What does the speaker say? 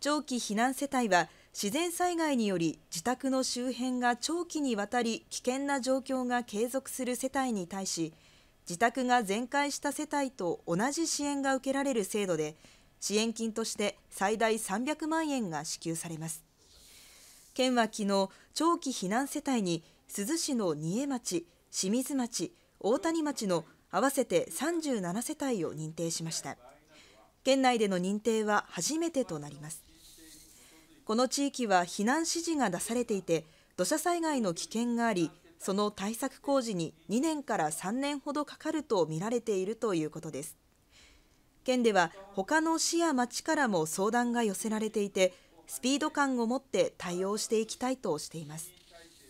長期避難世帯は自然災害により自宅の周辺が長期にわたり危険な状況が継続する世帯に対し自宅が全壊した世帯と同じ支援が受けられる制度で支援金として最大300万円が支給されます県は昨日長期避難世帯に珠洲市の仁江町清水町大谷町の合わせて37世帯を認定しました。県内での認定は初めてとなりますこの地域は避難指示が出されていて土砂災害の危険がありその対策工事に2年から3年ほどかかると見られているということです県では他の市や町からも相談が寄せられていてスピード感を持って対応していきたいとしています